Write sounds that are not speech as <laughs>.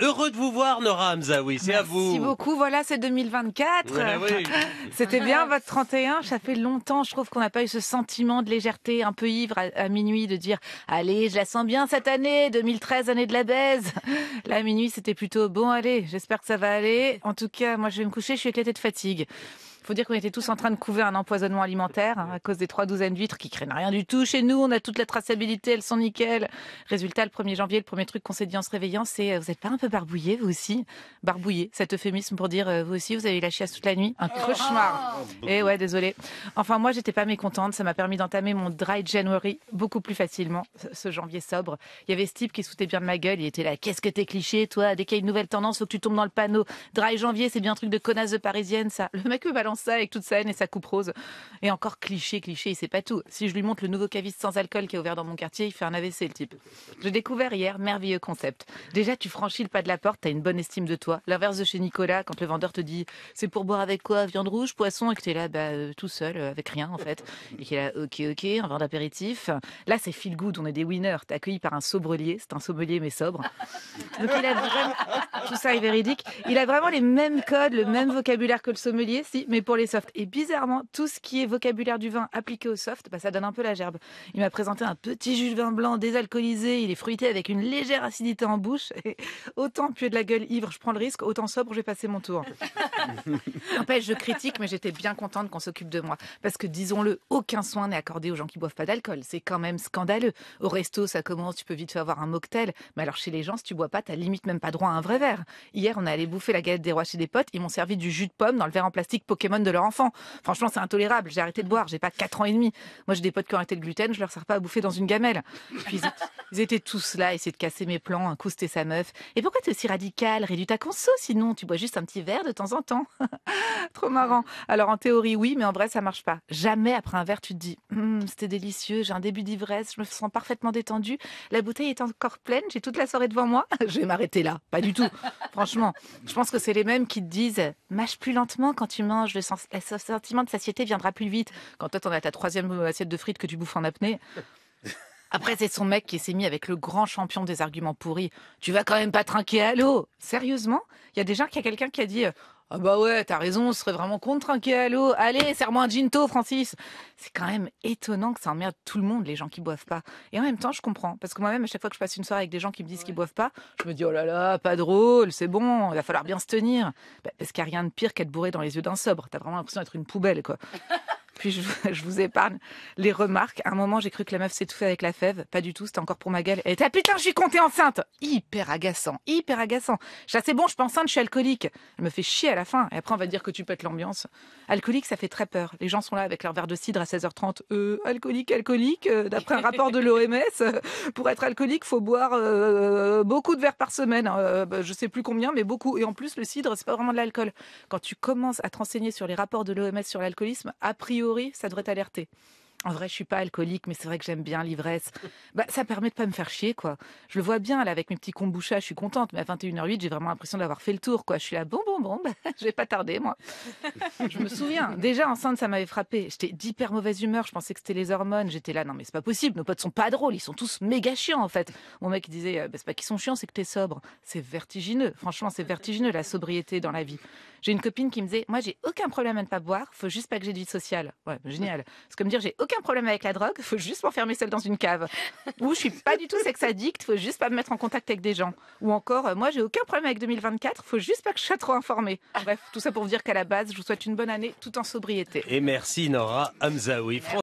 Heureux de vous voir, Nora Oui, C'est à vous. Merci beaucoup. Voilà, c'est 2024. <laughs> C'était ah, bien votre 31. Ça fait longtemps, je trouve, qu'on n'a pas eu ce sentiment de légèreté, un peu ivre à, minuit, de dire Allez, je la sens bien cette année, 2013, année de la baise. <laughs> Là, minuit, c'était plutôt Bon, allez, j'espère que ça va aller. En tout cas, moi, je vais me coucher, je suis éclatée de fatigue faut dire qu'on était tous en train de couver un empoisonnement alimentaire hein, à cause des trois douzaines d'huîtres qui craignent rien du tout. Chez nous, on a toute la traçabilité, elles sont nickel. Résultat, le 1er janvier, le premier truc qu'on s'est dit en se réveillant, c'est euh, vous n'êtes pas un peu barbouillé, vous aussi Barbouillé, cet euphémisme pour dire euh, vous aussi, vous avez eu la chiasse toute la nuit. Un cauchemar. Oh. Et eh ouais, désolé. Enfin, moi, j'étais pas mécontente. Ça m'a permis d'entamer mon dry January beaucoup plus facilement, ce janvier sobre. Il y avait ce type qui soutait bien de ma gueule. Il était là, qu'est-ce que t'es cliché, toi Dès qu'il y a une nouvelle tendance, faut que tu tombes dans le panneau. Dry janvier, c'est bien un truc de connasse parisienne, ça. Le mec me ça avec toute sa haine et sa coupe rose. Et encore cliché, cliché, il sait pas tout. Si je lui montre le nouveau caviste sans alcool qui est ouvert dans mon quartier, il fait un AVC le type. J'ai découvert hier, merveilleux concept. Déjà, tu franchis le pas de la porte, t'as une bonne estime de toi. L'inverse de chez Nicolas, quand le vendeur te dit c'est pour boire avec quoi Viande rouge, poisson, et que t'es là bah, euh, tout seul, euh, avec rien en fait. Et qu'il a ok, ok, un verre d'apéritif. Là, c'est feel good, on est des winners. T'es accueilli par un sobrelier, c'est un sommelier mais sobre. Donc il a vraiment, tout ça est véridique, il a vraiment les mêmes codes, le même vocabulaire que le sommelier, si, mais pour les softs. Et bizarrement, tout ce qui est vocabulaire du vin appliqué au soft, bah, ça donne un peu la gerbe. Il m'a présenté un petit jus de vin blanc désalcoolisé, il est fruité avec une légère acidité en bouche. autant puer de la gueule ivre, je prends le risque, autant sobre, j'ai passer mon tour. fait, <laughs> je critique, mais j'étais bien contente qu'on s'occupe de moi. Parce que disons-le, aucun soin n'est accordé aux gens qui boivent pas d'alcool. C'est quand même scandaleux. Au resto, ça commence, tu peux vite avoir un mocktail. Mais alors chez les gens, si tu bois pas, t'as limite même pas droit à un vrai verre. Hier, on est allé bouffer la galette des rois chez des potes, ils m'ont servi du jus de pomme dans le verre en plastique Pokémon de leur enfant. Franchement, c'est intolérable. J'ai arrêté de boire, j'ai pas 4 ans et demi. Moi, j'ai des potes qui ont arrêté le gluten, je leur sers pas à bouffer dans une gamelle. Ils étaient tous là, essayer de casser mes plans, un coup c'était sa meuf. Et pourquoi t'es si radical Réduis ta conso, sinon tu bois juste un petit verre de temps en temps. <laughs> Trop marrant. Alors en théorie, oui, mais en vrai, ça marche pas. Jamais après un verre, tu te dis hum, c'était délicieux, j'ai un début d'ivresse, je me sens parfaitement détendue, la bouteille est encore pleine, j'ai toute la soirée devant moi, <laughs> je vais m'arrêter là. Pas du tout. Franchement, je pense que c'est les mêmes qui te disent mâche plus lentement quand tu manges, le, sentiment de satiété viendra plus vite. Quand toi, t'en as ta troisième euh, assiette de frites que tu bouffes en apnée. Après, c'est son mec qui s'est mis avec le grand champion des arguments pourris. Tu vas quand même pas trinquer à l'eau Sérieusement Il y a déjà qu'il y a quelqu'un qui a dit euh, ah bah ouais, t'as raison, on serait vraiment con de trinquer à l'eau. Allez, serre-moi un ginto, Francis. C'est quand même étonnant que ça emmerde tout le monde, les gens qui boivent pas. Et en même temps, je comprends. Parce que moi-même, à chaque fois que je passe une soirée avec des gens qui me disent qu'ils boivent pas, je me dis, oh là là, pas drôle, c'est bon, il va falloir bien se tenir. Bah, parce qu'il n'y a rien de pire qu'être bourré dans les yeux d'un sobre. T'as vraiment l'impression d'être une poubelle, quoi. <laughs> je, vous épargne les remarques. À un moment, j'ai cru que la meuf s'est s'étouffait avec la fève. Pas du tout, c'était encore pour ma gueule. Elle était, ah putain, je suis comptée enceinte Hyper agaçant, hyper agaçant. C'est bon, je suis enceinte, je suis alcoolique. Elle me fait chier à la fin. Et après, on va dire que tu pètes l'ambiance. Alcoolique, ça fait très peur. Les gens sont là avec leur verre de cidre à 16h30. Euh, alcoolique, alcoolique. Euh, d'après un <laughs> rapport de l'OMS, pour être alcoolique, faut boire euh, beaucoup de verres par semaine. Je euh, bah, je sais plus combien, mais beaucoup. Et en plus, le cidre, c'est pas vraiment de l'alcool. Quand tu commences à te renseigner sur les rapports de l'OMS sur l'alcoolisme, a priori, ça devrait alerter. En vrai, je suis pas alcoolique, mais c'est vrai que j'aime bien l'ivresse. Bah, ça permet de pas me faire chier, quoi. Je le vois bien, là, avec mes petits kombucha, je suis contente, mais à 21h08, j'ai vraiment l'impression d'avoir fait le tour, quoi. Je suis là, bon, bon, bon, bah, <laughs> je vais pas tarder, moi. je me souviens. Déjà, enceinte, ça m'avait frappé. J'étais d'hyper mauvaise humeur, je pensais que c'était les hormones. J'étais là, non, mais c'est pas possible, nos potes sont pas drôles, ils sont tous méga chiants, en fait. Mon mec disait, euh, bah, c'est pas qu'ils sont chiants, c'est que tu es sobre. C'est vertigineux. Franchement, c'est vertigineux, la sobriété dans la vie. J'ai une copine qui me disait, moi, j'ai aucun problème à ne pas boire, faut juste pas que j'ai de vie sociale. Ouais, génial. C'est comme dire, j'ai un problème avec la drogue, faut juste m'enfermer seule dans une cave. Ou je suis pas du tout sex addict, faut juste pas me mettre en contact avec des gens. Ou encore, euh, moi j'ai aucun problème avec 2024, faut juste pas que je sois trop informée. Bref, tout ça pour vous dire qu'à la base, je vous souhaite une bonne année tout en sobriété. Et merci Nora Hamzaoui.